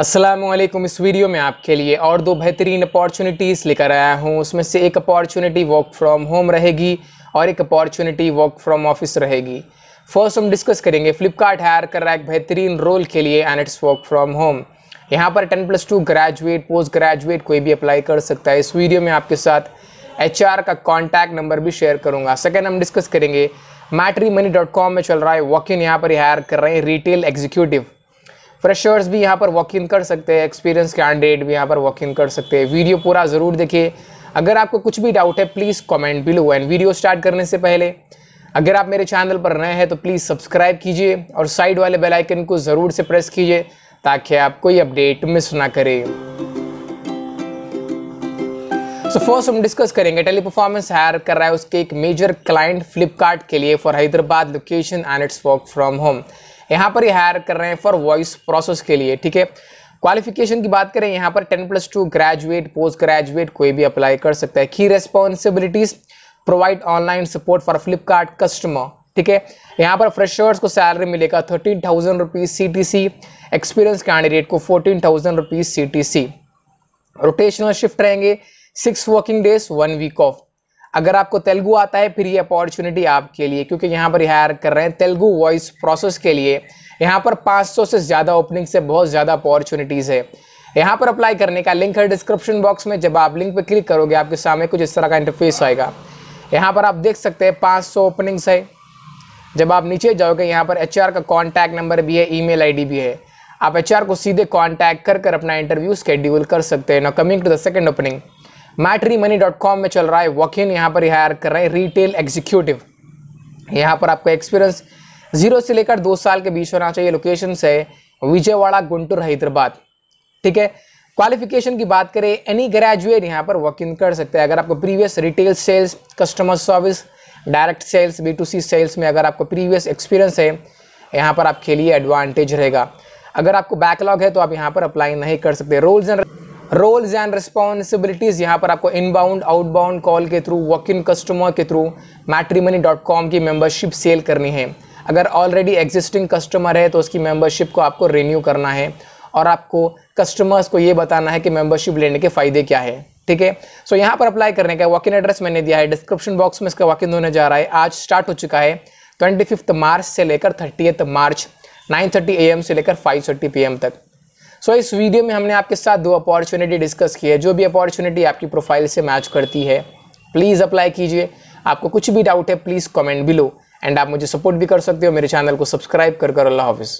असलम इस वीडियो में आपके लिए और दो बेहतरीन अपॉर्चुनिटीज़ लेकर आया हूँ उसमें से एक अपॉर्चुनिटी वर्क फ्रॉम होम रहेगी और एक अपॉर्चुनिटी वर्क फ्रॉम ऑफिस रहेगी फर्स्ट हम डिस्कस करेंगे फ्लिपकार्ट हायर कर रहा है एक बेहतरीन रोल के लिए and it's work from home यहाँ पर ten plus two graduate post graduate कोई भी अप्लाई कर सकता है इस वीडियो में आपके साथ एच का कॉन्टैक्ट नंबर भी शेयर करूँगा सेकेंड हम डिस्कस करेंगे मैट्री मनी डॉट कॉम में चल रहा है वॉक इन यहाँ पर हायर कर रहे हैं रिटेल एग्जीक्यूटिव फ्रेशर्स भी यहाँ पर वॉक इन कर सकते हैं एक्सपीरियंस कैंडिडेट भी यहाँ पर वॉक इन कर सकते हैं वीडियो पूरा ज़रूर देखिए अगर आपको कुछ भी डाउट है please comment below and video start करने से पहले अगर आप मेरे चैनल पर नए हैं तो प्लीज़ सब्सक्राइब कीजिए और साइड वाले बेल आइकन को ज़रूर से प्रेस कीजिए ताकि आप कोई अपडेट मिस ना करें सो फर्स्ट हम डिस्कस करेंगे टेली परफॉर्मेंस हायर कर रहा है उसके एक मेजर क्लाइंट फ्लिपकार्ट के लिए for Hyderabad location and it's work from home यहाँ पर ये हायर कर रहे हैं फॉर वॉइस प्रोसेस के लिए ठीक है क्वालिफिकेशन की बात करें यहाँ पर ten plus two graduate post graduate कोई भी अप्लाई कर सकता है की responsibilities provide online support for Flipkart customer ठीक है यहाँ पर फ्रेशर्स को सैलरी मिलेगा thirteen thousand rupees C T C experience candidate को fourteen thousand rupees C T C rotational shift रहेंगे six working days one week off अगर आपको तेलुगु आता है फिर ये अपॉर्चुनिटी आपके लिए क्योंकि यहाँ पर हायर कर रहे हैं तेलुगु वॉइस प्रोसेस के लिए यहाँ पर 500 से ज़्यादा ओपनिंग से बहुत ज़्यादा अपॉर्चुनिटीज़ है यहाँ पर अप्लाई करने का लिंक है डिस्क्रिप्शन बॉक्स में जब आप लिंक पर क्लिक करोगे आपके सामने कुछ इस तरह का इंटरफेस आएगा यहाँ पर आप देख सकते हैं पाँच ओपनिंग्स है जब आप नीचे जाओगे यहाँ पर एच का कॉन्टैक्ट नंबर भी है ई मेल भी है आप एच को सीधे कॉन्टैक्ट कर कर अपना इंटरव्यू स्केड्यूल कर सकते हैं ना coming to the second opening Matrimony dot com में चल रहा है वॉक इन यहाँ पर हायर कर रहे हैं रिटेल एग्जीक्यूटिव यहाँ पर आपको एक्सपीरियंस जीरो से लेकर दो साल के बीच होना चाहिए लोकेशन है विजयवाड़ा गुंटूर हैदराबाद ठीक है क्वालिफिकेशन की बात करें एनी ग्रेजुएट यहाँ पर वॉक इन कर सकते हैं अगर आपको previous retail sales customer service direct sales B to C sales में अगर आपको प्रीवियस एक्सपीरियंस है यहाँ पर आपके लिए एडवांटेज रहेगा अगर आपको बैकलॉग है तो आप यहाँ पर अप्लाई नहीं कर सकते roles and roles and responsibilities यहाँ पर आपको इनबाउंड आउटबाउंड कॉल के थ्रू वॉक इन कस्टमर के थ्रू मैट्रीमनी डॉट कॉम की मेम्बरशिप सेल करनी है अगर ऑलरेडी एग्जिस्टिंग कस्टमर है तो उसकी मेम्बरशिप को आपको रिन्यू करना है और आपको कस्टमर्स को ये बताना है कि मेम्बरशिप लेने के फ़ायदे क्या है ठीक है सो यहाँ पर अप्लाई करने का वॉक इन एड्रेस मैंने दिया है डिस्क्रिप्शन बॉक्स में इसका वॉक इन होने जा रहा है आज स्टार्ट हो चुका है ट्वेंटी फिफ्थ मार्च से लेकर thirtieth March nine thirty A M से लेकर फाइव थर्टी पी एम तक सो so, इस वीडियो में हमने आपके साथ दो अपॉर्चुनिटी डिस्कस की है जो भी अपॉर्चुनिटी आपकी प्रोफाइल से मैच करती है प्लीज़ अप्लाई कीजिए आपको कुछ भी डाउट है प्लीज़ कमेंट बिलो एंड आप मुझे सपोर्ट भी कर सकते हो मेरे चैनल को सब्सक्राइब कर कर अल्लाह हाफिज़